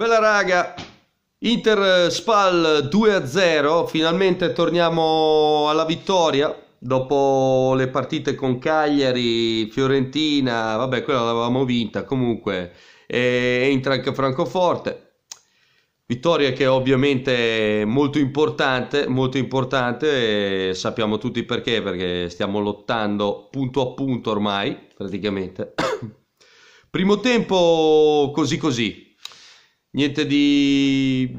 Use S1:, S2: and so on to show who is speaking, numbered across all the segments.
S1: Bella raga, Inter eh, Spal 2-0, finalmente torniamo alla vittoria dopo le partite con Cagliari, Fiorentina, vabbè quella l'avevamo vinta comunque, e entra anche Francoforte. Vittoria che è ovviamente molto importante, molto importante, sappiamo tutti perché, perché stiamo lottando punto a punto ormai, praticamente. Primo tempo così così, niente di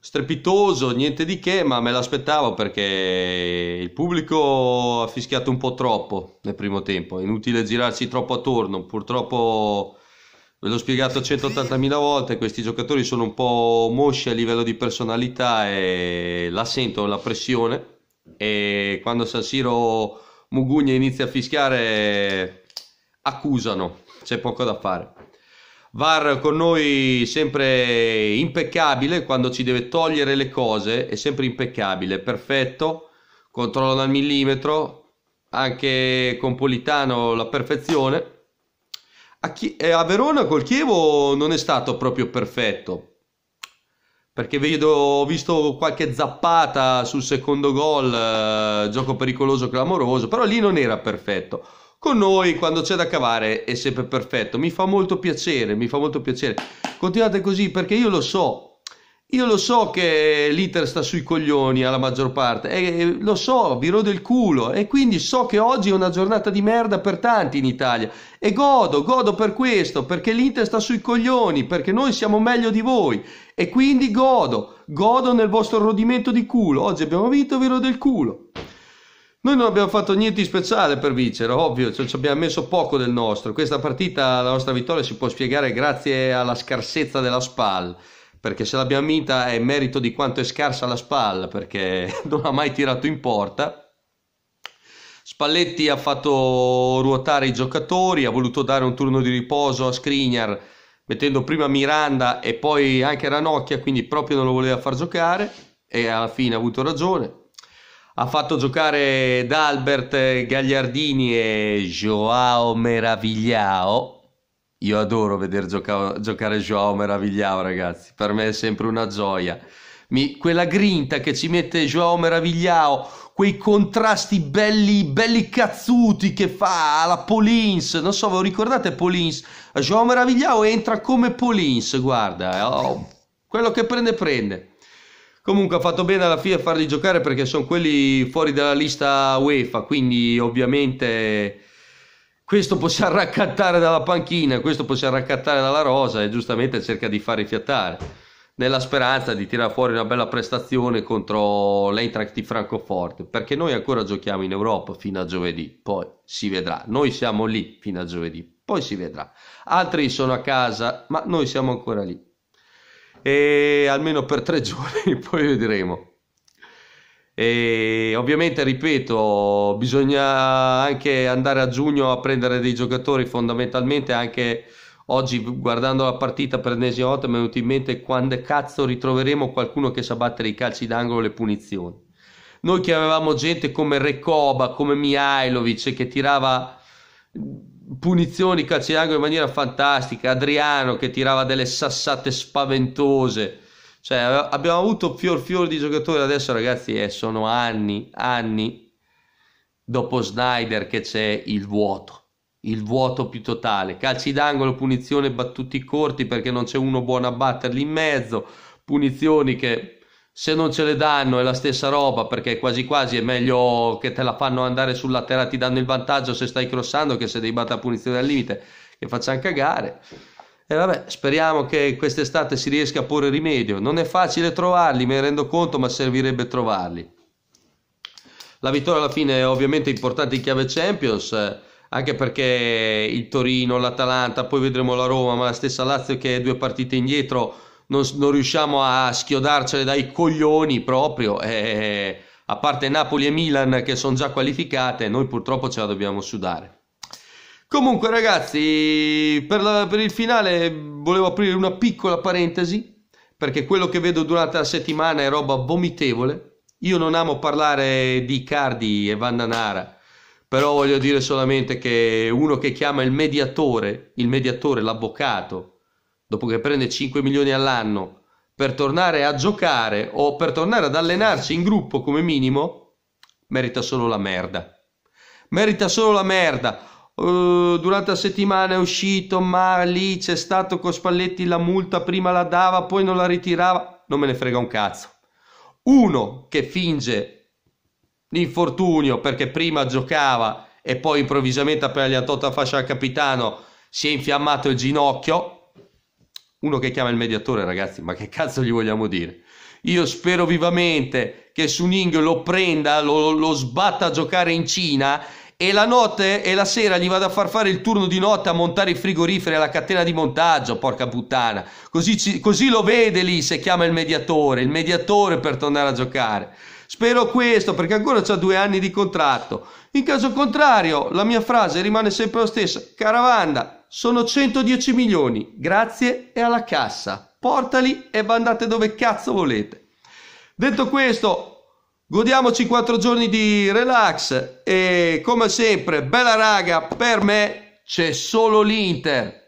S1: strepitoso, niente di che, ma me l'aspettavo perché il pubblico ha fischiato un po' troppo nel primo tempo, è inutile girarci troppo attorno, purtroppo ve l'ho spiegato 180.000 volte, questi giocatori sono un po' mosci a livello di personalità e la sentono la pressione e quando San Siro Mugugna inizia a fischiare accusano, c'è poco da fare. VAR con noi sempre impeccabile quando ci deve togliere le cose, è sempre impeccabile, perfetto, controllo dal millimetro, anche con Politano la perfezione. A, chi, eh, a Verona col Chievo non è stato proprio perfetto, perché vedo, ho visto qualche zappata sul secondo gol, eh, gioco pericoloso clamoroso, però lì non era perfetto con noi quando c'è da cavare è sempre perfetto. Mi fa molto piacere, mi fa molto piacere. Continuate così perché io lo so. Io lo so che l'iter sta sui coglioni alla maggior parte, e, lo so, vi rodo il culo e quindi so che oggi è una giornata di merda per tanti in Italia e godo, godo per questo, perché l'iter sta sui coglioni, perché noi siamo meglio di voi e quindi godo, godo nel vostro rodimento di culo. Oggi abbiamo vinto, vi rodo il culo. Noi non abbiamo fatto niente di speciale per vincere, ovvio, cioè, ci abbiamo messo poco del nostro. Questa partita, la nostra vittoria si può spiegare grazie alla scarsezza della SPAL, perché se l'abbiamo vinta è merito di quanto è scarsa la SPAL, perché non ha mai tirato in porta. Spalletti ha fatto ruotare i giocatori, ha voluto dare un turno di riposo a Skriniar, mettendo prima Miranda e poi anche Ranocchia, quindi proprio non lo voleva far giocare e alla fine ha avuto ragione ha fatto giocare D'Albert Gagliardini e Joao Meravigliao. Io adoro vedere gioca- giocare Joao Meravigliao, ragazzi, per me è sempre una gioia. Mi, quella grinta che ci mette Joao Meravigliao, quei contrasti belli, belli cazzuti che fa alla Polins. Non so, ve lo ricordate Polins? Joao Meravigliao entra come Polins, guarda, eh, oh, quello che prende prende. Comunque ha fatto bene alla fine a farli giocare perché sono quelli fuori dalla lista UEFA, quindi ovviamente questo possiamo raccattare dalla panchina, questo possiamo raccattare dalla rosa e giustamente cerca di far rifiatare, nella speranza di tirare fuori una bella prestazione contro l'Eintracht di Francoforte, perché noi ancora giochiamo in Europa fino a giovedì, poi si vedrà, noi siamo lì fino a giovedì, poi si vedrà, altri sono a casa, ma noi siamo ancora lì e almeno per tre giorni, poi vedremo. E ovviamente, ripeto, bisogna anche andare a giugno a prendere dei giocatori fondamentalmente anche oggi guardando la partita per l'ennesima volta mi è venuto in mente quando cazzo ritroveremo qualcuno che sa battere i calci d'angolo e le punizioni. Noi che avevamo gente come Recoba, come Mihailovic che tirava punizioni calci d'angolo in maniera fantastica, Adriano che tirava delle sassate spaventose. Cioè, abbiamo avuto fior fior di giocatori, adesso ragazzi eh, sono anni, anni dopo Snyder che c'è il vuoto, il vuoto più totale. Calci d'angolo, punizione, battuti corti perché non c'è uno buono a batterli in mezzo, punizioni che se non ce le danno è la stessa roba perché quasi quasi è meglio che te la fanno andare sul laterale ti danno il vantaggio se stai crossando che se devi battere a punizione al limite che facciamo cagare e vabbè speriamo che quest'estate si riesca a porre rimedio non è facile trovarli me ne rendo conto ma servirebbe trovarli la vittoria alla fine è ovviamente importante in chiave Champions anche perché il Torino, l'Atalanta, poi vedremo la Roma, ma la stessa Lazio che è due partite indietro non, non riusciamo a schiodarcele dai coglioni proprio. Eh, a parte Napoli e Milan che sono già qualificate, noi purtroppo ce la dobbiamo sudare. Comunque ragazzi, per, la, per il finale volevo aprire una piccola parentesi, perché quello che vedo durante la settimana è roba vomitevole. Io non amo parlare di Cardi e Vandanara, però voglio dire solamente che uno che chiama il mediatore, il mediatore, l'avvocato, dopo che prende 5 milioni all'anno, per tornare a giocare o per tornare ad allenarsi in gruppo come minimo, merita solo la merda. Merita solo la merda. Uh, durante la settimana è uscito, ma lì c'è stato con Spalletti la multa, prima la dava, poi non la ritirava, non me ne frega un cazzo. Uno che finge l'infortunio perché prima giocava e poi improvvisamente appena gli ha tolto la tota fascia al capitano si è infiammato il ginocchio, uno che chiama il mediatore, ragazzi, ma che cazzo gli vogliamo dire? Io spero vivamente che Suning lo prenda, lo, lo sbatta a giocare in Cina e la notte e la sera gli vado a far fare il turno di notte a montare i frigoriferi alla catena di montaggio, porca puttana. Così, ci, così lo vede lì se chiama il mediatore, il mediatore per tornare a giocare. Spero questo perché ancora ho due anni di contratto. In caso contrario, la mia frase rimane sempre la stessa. Caravanda, sono 110 milioni, grazie e alla cassa. Portali e andate dove cazzo volete. Detto questo, godiamoci quattro giorni di relax e come sempre, bella raga, per me c'è solo l'Inter.